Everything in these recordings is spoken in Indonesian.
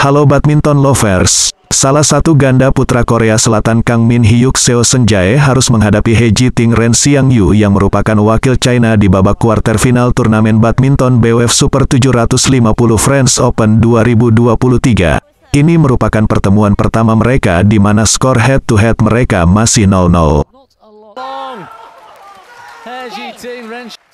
Halo badminton lovers. Salah satu ganda putra Korea Selatan Kang Min Hyuk Seo Senjae harus menghadapi He Ji Ting Ren Siang Yu yang merupakan wakil China di babak kuarter final turnamen badminton BWF Super 750 Friends Open 2023. Ini merupakan pertemuan pertama mereka di mana skor head-to-head -head mereka masih 0-0.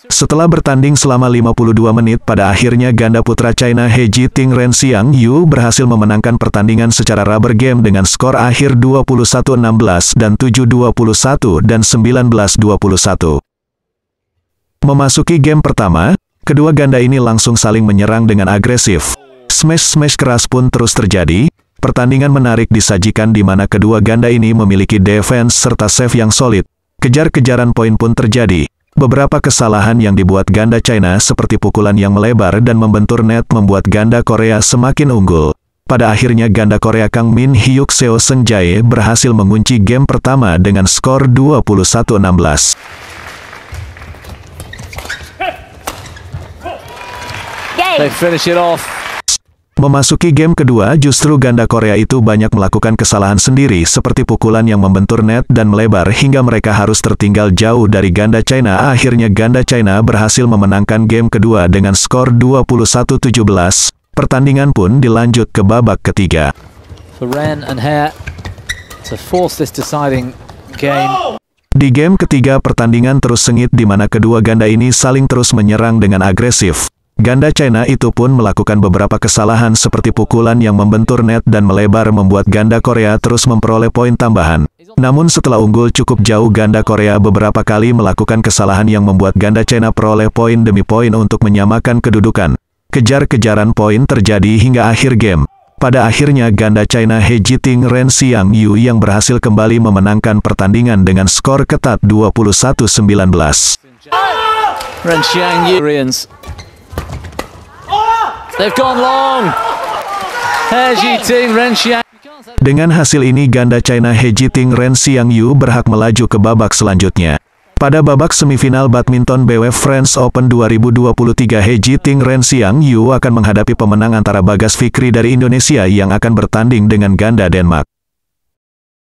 Setelah bertanding selama 52 menit, pada akhirnya ganda putra China He Jiting Ren Xiang Yu berhasil memenangkan pertandingan secara rubber game dengan skor akhir 21-16 dan 7-21 dan 19-21. Memasuki game pertama, kedua ganda ini langsung saling menyerang dengan agresif. Smash-smash keras pun terus terjadi, pertandingan menarik disajikan di mana kedua ganda ini memiliki defense serta save yang solid. Kejar-kejaran poin pun terjadi. Beberapa kesalahan yang dibuat ganda China seperti pukulan yang melebar dan membentur net membuat ganda Korea semakin unggul. Pada akhirnya ganda Korea Kang Min Hyuk Seo Seng Jae berhasil mengunci game pertama dengan skor 21-16. They finish it off. Memasuki game kedua justru ganda Korea itu banyak melakukan kesalahan sendiri seperti pukulan yang membentur net dan melebar hingga mereka harus tertinggal jauh dari ganda China. Akhirnya ganda China berhasil memenangkan game kedua dengan skor 21-17. Pertandingan pun dilanjut ke babak ketiga. Di game ketiga pertandingan terus sengit di mana kedua ganda ini saling terus menyerang dengan agresif. Ganda China itu pun melakukan beberapa kesalahan seperti pukulan yang membentur net dan melebar membuat ganda Korea terus memperoleh poin tambahan. Namun setelah unggul cukup jauh ganda Korea beberapa kali melakukan kesalahan yang membuat ganda China peroleh poin demi poin untuk menyamakan kedudukan. Kejar-kejaran poin terjadi hingga akhir game. Pada akhirnya ganda China He Jiting Ren Xiang Yu yang berhasil kembali memenangkan pertandingan dengan skor ketat 21-19. They've gone long. Dengan hasil ini ganda China He Jiting Ren Xiang Yu berhak melaju ke babak selanjutnya. Pada babak semifinal badminton BWF Friends Open 2023 He Jiting Ren Xiang Yu akan menghadapi pemenang antara Bagas Fikri dari Indonesia yang akan bertanding dengan ganda Denmark.